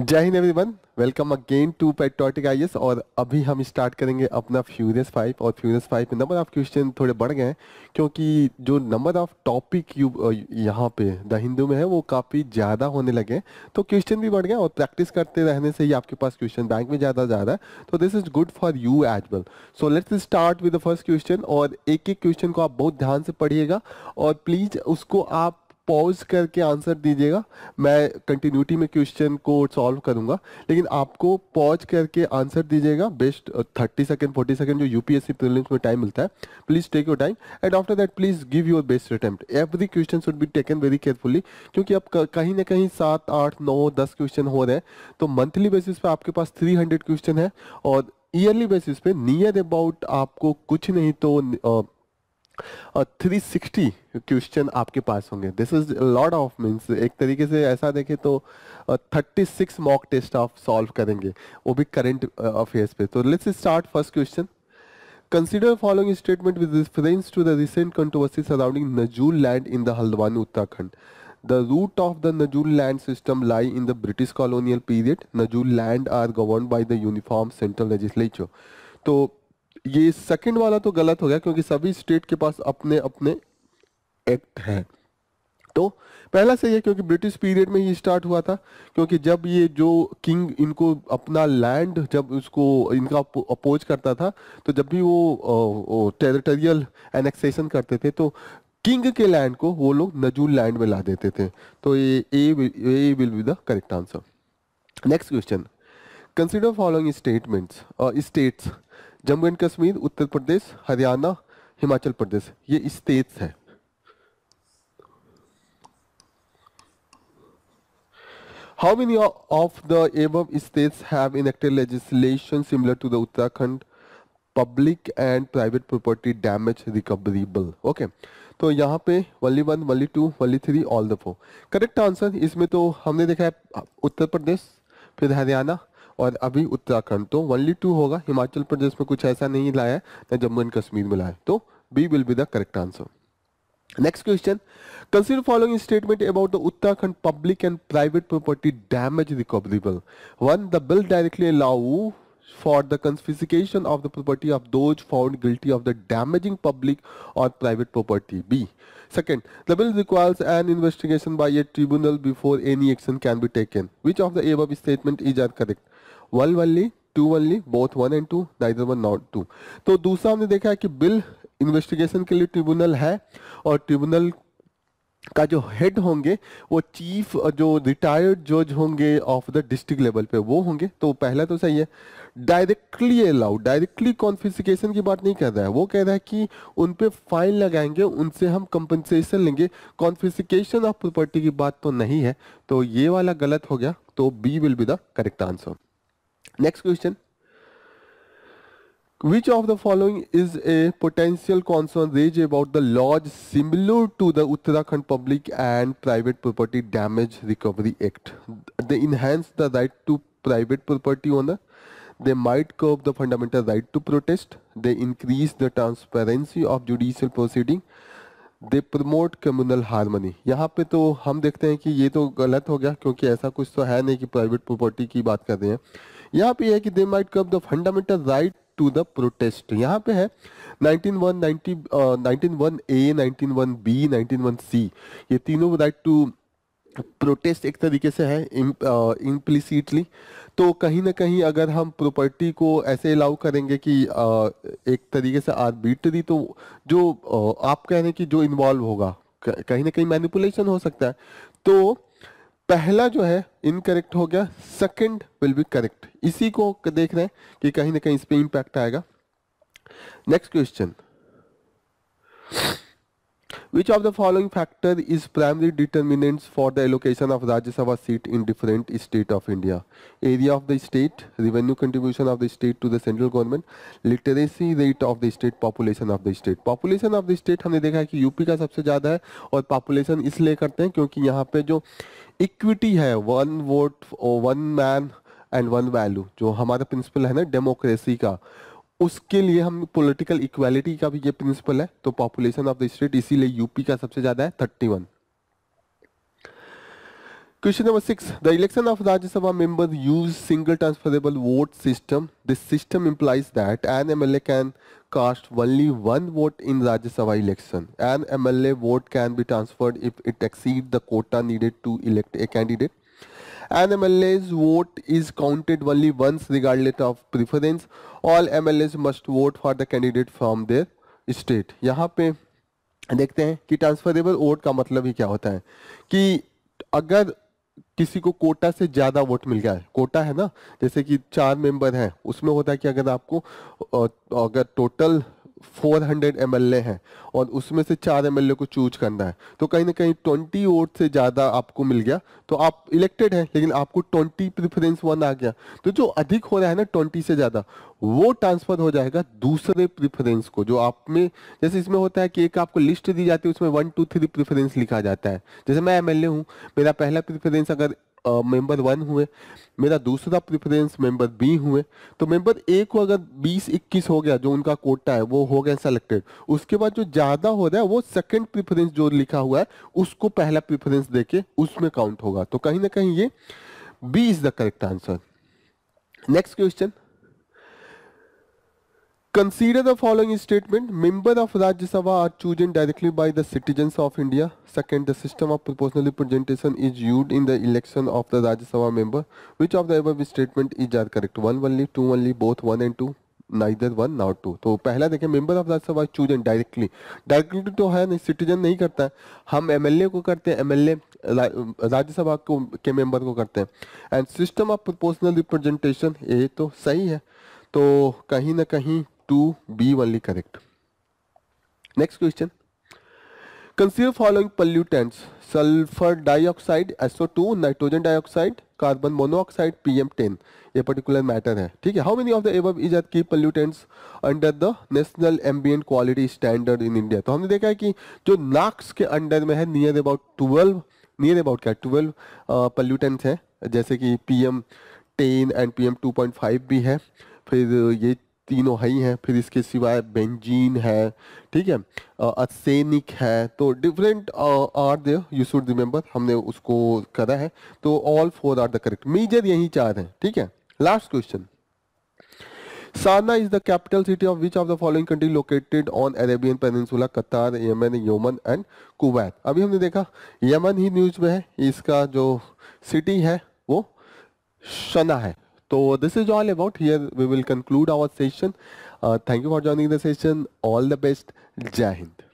जय हिंद everyone welcome again to Patriotic Eye और अभी हम स्टार्ट करेंगे अपना फ्यूरियस फाइव और फ्यूरियस फाइव में नंबर ऑफ़ क्वेश्चन थोड़े बढ़ गए हैं क्योंकि जो नंबर ऑफ़ टॉपिक यू यहाँ पे द हिंदू में है वो काफ़ी ज़्यादा होने लगे तो क्वेश्चन भी बढ़ गए और प्रैक्टिस करते रहने से ही आपके पास क्वेश्चन बैंक में ज़्यादा जा रहा है तो this is good for you as well so let's start with the first question और एक एक क्वेश्चन को आप बहुत ध्यान से पढ़िएगा और प्लीज़ उसको आप पॉज करके आंसर दीजिएगा मैं कंटिन्यूटी में क्वेश्चन को सॉल्व करूंगा लेकिन आपको पॉज करके आंसर दीजिएगा best thirty second forty second जो यूपीएससी प्रीलिम्स में टाइम मिलता है please take your time and after that please give your best attempt every question should be taken very carefully क्योंकि अब कहीं ना कहीं सात आठ नौ दस क्वेश्चन हो रहे हैं तो मंथली बेसिस पे आपके पास थ्री हंड्रेड क्वेश्चन है और ईयरली बेसिस पे नियर अबाउट आपको कुछ नहीं तो uh, थ्री सिक्सटी क्वेश्चन आपके पास होंगे this is load of means एक तरीके से ऐसा देखें तो थर्टी सिक्स मॉक टेस्ट आप सॉल्व करेंगे वो भी करेंट अफेयर्स पे तो let's start first question consider following statement with reference to the recent controversy surrounding नजूल land in the Haldwani Uttarakhand The root of the Najul land system lie in the British colonial period. Najul land are governed by the uniform central legislature. तो ये second वाला तो गलत हो गया क्योंकि सभी स्टेट के पास अपने अपने एक्ट हैं तो पहला सही है क्योंकि ब्रिटिश पीरियड में ही स्टार्ट हुआ था क्योंकि जब ये जो किंग इनको अपना लैंड जब उसको इनका अपोज करता था तो जब भी वो टेरिटोरियल एनेक्सेशन करते थे तो किंग के लैंड को वो लोग नजूल लैंड में ला देते थे तो ये A A will be the correct answer next question consider following statements states Jammu and Kashmir Uttar Pradesh Haryana Himachal Pradesh ये स्टेट्स है how many of the above states have legislation similar to the Uttarakhand public and private property damage recoverable okay तो यहाँ पे only one only two only three all the four correct answer इसमें तो हमने देखा है उत्तर प्रदेश फिर हरियाणा और अभी उत्तराखंड तो वनली टू होगा हिमाचल प्रदेश में कुछ ऐसा नहीं लाया ना जम्मू एंड कश्मीर में लाया तो B will be the correct answer next question consider following statement about the Uttarakhand public and private property damage recoverable one the bill directly allow for the confiscation of the property of those found guilty of the damaging public और private property B second the bill requires an investigation by a tribunal before any action can be taken which of the above statement is are correct one only two only both one and two neither one not two तो दूसरा हमने देखा है कि bill investigation के लिए tribunal है और ट्रिब्यूनल का जो हेड होंगे वो चीफ जो रिटायर्ड जज होंगे ऑफ द डिस्ट्रिक्ट लेवल पे वो होंगे तो पहला तो सही है डायरेक्टली अलाउड डायरेक्टली कॉन्फिसिकेशन की बात नहीं कर रहा है वो कह रहा है कि उन पे फाइन लगाएंगे उनसे हम कंपनसेशन लेंगे कॉन्फिसिकेशन ऑफ प्रॉपर्टी की बात तो नहीं है तो ये वाला गलत हो गया तो B will be the correct answer next question which of the following is a potential concern raised about the laws similar to the uttarakhand public and private property damage recovery act they enhance the right to private property owner they might curb the fundamental right to protest they increase the transparency of judicial proceeding they promote communal harmony यहाँ पे तो हम देखते हैं कि ये तो गलत हो गया क्योंकि ऐसा कुछ तो है नहीं कि प्राइवेट प्रॉपर्टी की बात कर रहे हैं यहाँ पे है कि दे माइट कम the fundamental right to the protest यहाँ पे है 191 90 191 ए 191 बी 191 सी ये तीनों राइट टू प्रोटेस्ट एक तरीके से है इम्प्लिसिटली तो कहीं ना कहीं अगर हम प्रॉपर्टी को ऐसे अलाउ करेंगे कि आ, एक तरीके से आर्बिट्री तो जो आ, आप कह रहे हैं कि जो इन्वॉल्व होगा कहीं ना कहीं मैनिपुलेशन हो सकता है तो पहला जो है इनकरेक्ट हो गया सेकंड विल बी करेक्ट इसी को देख रहे हैं कि कहीं ना कहीं इस पर इंपैक्ट आएगा next question Which of the following factor is primary determinants for the allocation of Rajya Sabha seat in different state of India? Area of the state, revenue contribution of the state to the central government, literacy rate of the state, population of the state. Population of the state हमने देखा है कि UP का सबसे ज़्यादा है और population इसलिए करते हैं क्योंकि यहाँ पे जो equity है one vote, one man and one value जो हमारा principle है ना डेमोक्रेसी का उसके लिए हम पोलिटिकल इक्वालिटी का भी ये प्रिंसिपल है तो पॉपुलेशन ऑफ द स्टेट इसीलिए यूपी का सबसे ज्यादा है thirty one question number six the election of Rajya Sabha member use single transferable vote system this system implies that an M MLA can cast only one vote in Rajya Sabha election an MLA vote can be transferred if it exceed the quota needed to elect a candidate An MLA's vote is counted only once regardless of preference. All MLAs must vote for the candidate from their state. यहाँ पे देखते हैं कि transferable vote का मतलब ही क्या होता है कि अगर किसी को कोटा से ज़्यादा वोट मिल गया है कोटा है ना जैसे कि चार मेंबर हैं उसमें होता है कि अगर आपको अगर टोटल 400 हंड्रेड एम हैं और उसमें से चार एम को चूज करना है तो कहीं ना कहीं ट्वेंटी वोट से ज़्यादा आपको मिल गया तो आप इलेक्टेड हैं लेकिन आपको ट्वेंटी प्रिफरेंस वन आ गया तो जो अधिक हो रहा है ना ट्वेंटी से ज़्यादा वो ट्रांसफ़र हो जाएगा दूसरे प्रिफरेंस को जो आप में जैसे इसमें होता है कि एक आपको लिस्ट दी जाती है उसमें वन टू थ्री प्रिफरेंस लिखा जाता है जैसे मैं एम एल हूँ मेरा पहला प्रिफरेंस अगर मेंबर वन हुए मेरा दूसरा प्रिफरेंस मेंबर बी हुए तो मेंबर ए को अगर 20 21 हो गया जो उनका कोटा है वो हो गया सेलेक्टेड उसके बाद जो ज़्यादा हो रहा है वो सेकंड प्रिफरेंस जो लिखा हुआ है उसको पहला प्रिफरेंस देके उसमें काउंट होगा तो कहीं ना कहीं ये B is the correct answer next question Consider the following statement. Member of Rajya Sabha are chosen directly by the citizens of India. Second, the system of proportional representation is used in the election of the Rajya Sabha member. Which of the above statement is correct? One only, two only, both one and two. Neither one not two तो पहला देखें member of Rajya Sabha chosen directly directly तो है नहीं citizen नहीं करता है हम एमएलए को करते हैं एमएलए राज्यसभा को के मेंबर को करते हैं and system of proportional representation ये तो सही है तो कहीं ना कहीं to be only correct. Next question. Consider following pollutants sulfur dioxide, SO2, nitrogen dioxide, carbon monoxide, PM10. ये particular matter है ठीक है How many of the above is at key pollutants under the National Ambient Quality Standard in India? तो हमने देखा है कि जो नाक्स के अंडर में है नियर अबाउट 12 नियर अबाउट क्या 12 पोल्यूटेंट्स हैं जैसे कि P M ten and P M two point five भी है फिर ये तीनों है ही हैं फिर इसके सिवाय बेंजीन है ठीक है असैनिक है तो different are they you should remember हमने उसको करा है तो all four are the correct major यही चार हैं ठीक है last question Sanaa is the capital city of which of the following country located on Arabian peninsula Qatar Yemen Yemen and Kuwait अभी हमने देखा यमन ही न्यूज में है इसका जो सिटी है वो शना है So this is all about here. We will conclude our session. Uh, thank you for joining the session. All the best. Jai Hind.